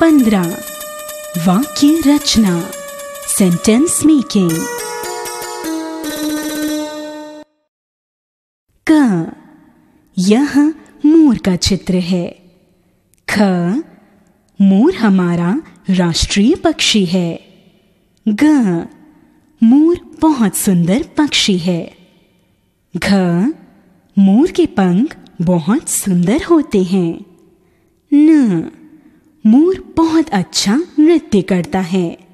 पंद्रह वाक्य रचना sentence making क यह मोर का चित्र है ख मोर हमारा राष्ट्रीय पक्षी है ग मोर बहुत सुंदर पक्षी है घ मोर के पंख बहुत सुंदर होते हैं न मोर बहुत अच्छा नृत्य करता है